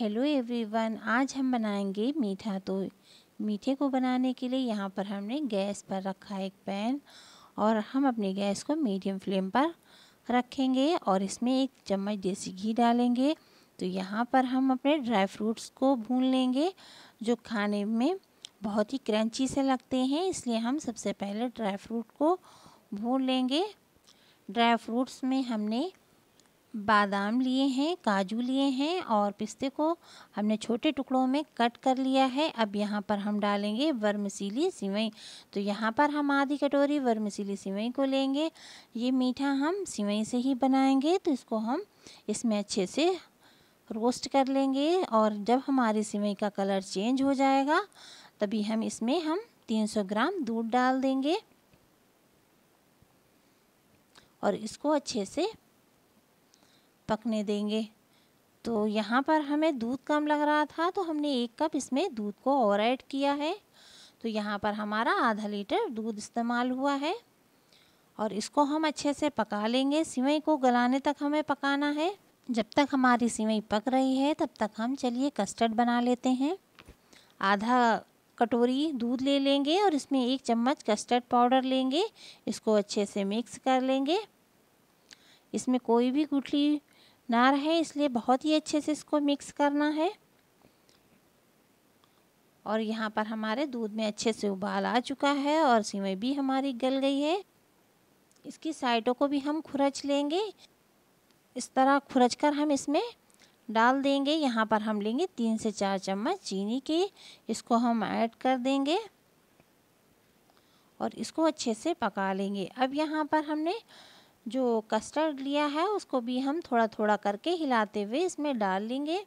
hello everyone आज हम बनाएंगे मीठा तो मीठे को बनाने के लिए यहाँ पर हमने गैस पर रखा एक पैन और हम अपने गैस को मीडियम फ्लेम पर रखेंगे और इसमें एक चम्मच देसी घी डालेंगे तो यहाँ पर हम अपने ड्राई फ्रूट्स को भून लेंगे जो खाने में बहुत ही क्रंची से लगते हैं इसलिए हम सबसे पहले ड्राई फ्रूट को भून लेंगे ड्राई फ्रूट्स में हमने बादाम लिए हैं काजू लिए हैं और पिस्ते को हमने छोटे टुकड़ों में कट कर लिया है अब यहाँ पर हम डालेंगे वर्मसीली सिवई तो यहाँ पर हम आधी कटोरी वर्मसीली सिवई को लेंगे ये मीठा हम सिवई से ही बनाएंगे तो इसको हम इसमें अच्छे से रोस्ट कर लेंगे और जब हमारी सिवई का कलर चेंज हो जाएगा तभी हम इसमें हम 300 ग्राम दूध डाल देंगे और इसको अच्छे से पकने देंगे तो यहाँ पर हमें दूध कम लग रहा था तो हमने एक कप इसमें दूध को और ऐड किया है तो यहाँ पर हमारा आधा लीटर दूध इस्तेमाल हुआ है और इसको हम अच्छे से पका लेंगे सिवई को गलाने तक हमें पकाना है जब तक हमारी सिवई पक रही है तब तक हम चलिए कस्टर्ड बना लेते हैं आधा कटोरी दूध ले लेंगे और इसमें एक चम्मच कस्टर्ड पाउडर लेंगे इसको अच्छे से मिक्स कर लेंगे इसमें कोई भी गुठली ना रहे इसलिए बहुत ही अच्छे से इसको मिक्स करना है और यहाँ पर हमारे दूध में अच्छे से उबाल आ चुका है और सिवई भी हमारी गल गई है इसकी साइडों को भी हम खुरच लेंगे इस तरह खुरच कर हम इसमें डाल देंगे यहाँ पर हम लेंगे तीन से चार चम्मच चीनी के इसको हम ऐड कर देंगे और इसको अच्छे से पका लेंगे अब यहाँ पर हमने जो कस्टर्ड लिया है उसको भी हम थोड़ा थोड़ा करके हिलाते हुए इसमें डाल लेंगे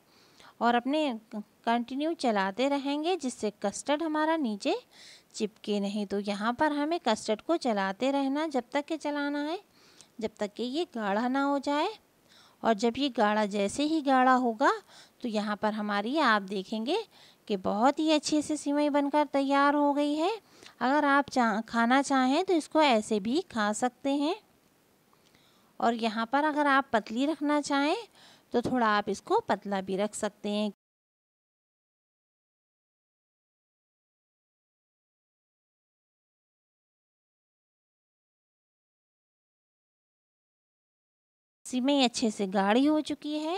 और अपने कंटिन्यू चलाते रहेंगे जिससे कस्टर्ड हमारा नीचे चिपके नहीं तो यहाँ पर हमें कस्टर्ड को चलाते रहना जब तक के चलाना है जब तक कि ये गाढ़ा ना हो जाए और जब ये गाढ़ा जैसे ही गाढ़ा होगा तो यहाँ पर हमारी आप देखेंगे कि बहुत ही अच्छे से सिवई बनकर तैयार हो गई है अगर आप चाह खाना चाहें तो इसको ऐसे भी खा सकते हैं और यहाँ पर अगर आप पतली रखना चाहें तो थोड़ा आप इसको पतला भी रख सकते हैं सिवई अच्छे से गाढ़ी हो चुकी है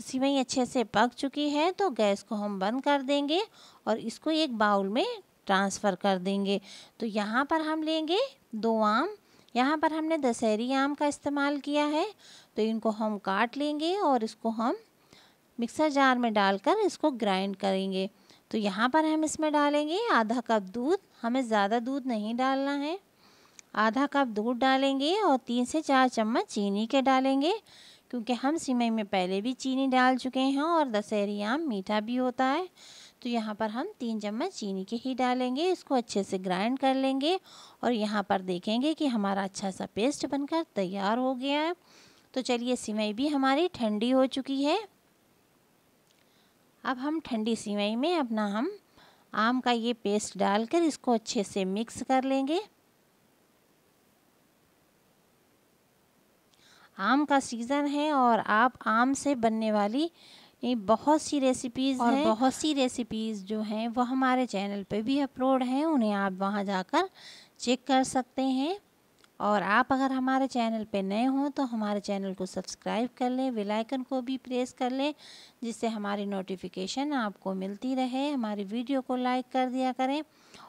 सिवई अच्छे से पक चुकी है तो गैस को हम बंद कर देंगे और इसको एक बाउल में ट्रांसफ़र कर देंगे तो यहाँ पर हम लेंगे दो आम यहाँ पर हमने दशहरी आम का इस्तेमाल किया है तो इनको हम काट लेंगे और इसको हम मिक्सर जार में डालकर इसको ग्राइंड करेंगे तो यहाँ पर हम इसमें डालेंगे आधा कप दूध हमें ज़्यादा दूध नहीं डालना है आधा कप दूध डालेंगे और तीन से चार चम्मच चीनी के डालेंगे क्योंकि हम सिमई में पहले भी चीनी डाल चुके हैं और दशहरी आम मीठा भी होता है तो यहाँ पर हम तीन चम्मच चीनी के ही डालेंगे इसको अच्छे से ग्राइंड कर लेंगे और यहाँ पर देखेंगे कि हमारा अच्छा सा पेस्ट बनकर तैयार हो गया है तो चलिए सिवई भी हमारी ठंडी हो चुकी है अब हम ठंडी सिवई में अपना हम आम का ये पेस्ट डालकर इसको अच्छे से मिक्स कर लेंगे आम का सीज़न है और आप आम से बनने वाली ये बहुत सी रेसिपीज़ और बहुत सी रेसिपीज़ जो हैं वो हमारे चैनल पे भी अपलोड हैं उन्हें आप वहाँ जाकर चेक कर सकते हैं और आप अगर हमारे चैनल पे नए हों तो हमारे चैनल को सब्सक्राइब कर लें आइकन को भी प्रेस कर लें जिससे हमारी नोटिफिकेशन आपको मिलती रहे हमारी वीडियो को लाइक कर दिया करें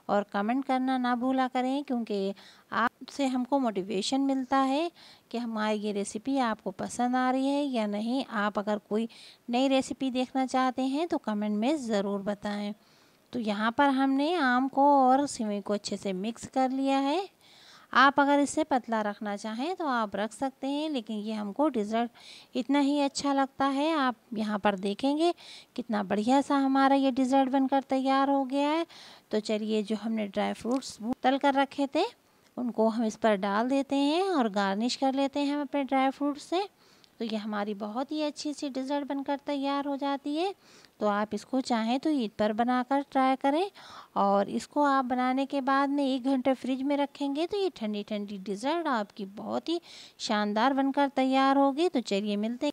और कमेंट करना ना भूला करें क्योंकि आपसे हमको मोटिवेशन मिलता है कि हमारी ये रेसिपी आपको पसंद आ रही है या नहीं आप अगर कोई नई रेसिपी देखना चाहते हैं तो कमेंट में ज़रूर बताएं तो यहाँ पर हमने आम को और सेवई को अच्छे से मिक्स कर लिया है आप अगर इसे पतला रखना चाहें तो आप रख सकते हैं लेकिन ये हमको डिज़र्ट इतना ही अच्छा लगता है आप यहाँ पर देखेंगे कितना बढ़िया सा हमारा ये डिज़र्ट बनकर तैयार हो गया है तो चलिए जो हमने ड्राई फ्रूट्स तल कर रखे थे उनको हम इस पर डाल देते हैं और गार्निश कर लेते हैं हम अपने ड्राई फ्रूट्स से तो ये हमारी बहुत ही अच्छी सी डिज़र्ट बनकर तैयार हो जाती है तो आप इसको चाहें तो ईद पर बनाकर ट्राई करें और इसको आप बनाने के बाद में एक घंटे फ्रिज में रखेंगे तो ये ठंडी ठंडी डिज़र्ट आपकी बहुत ही शानदार बनकर तैयार होगी तो चलिए मिलते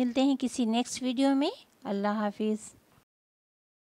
मिलते हैं किसी नेक्स्ट वीडियो में अल्लाह हाफिज़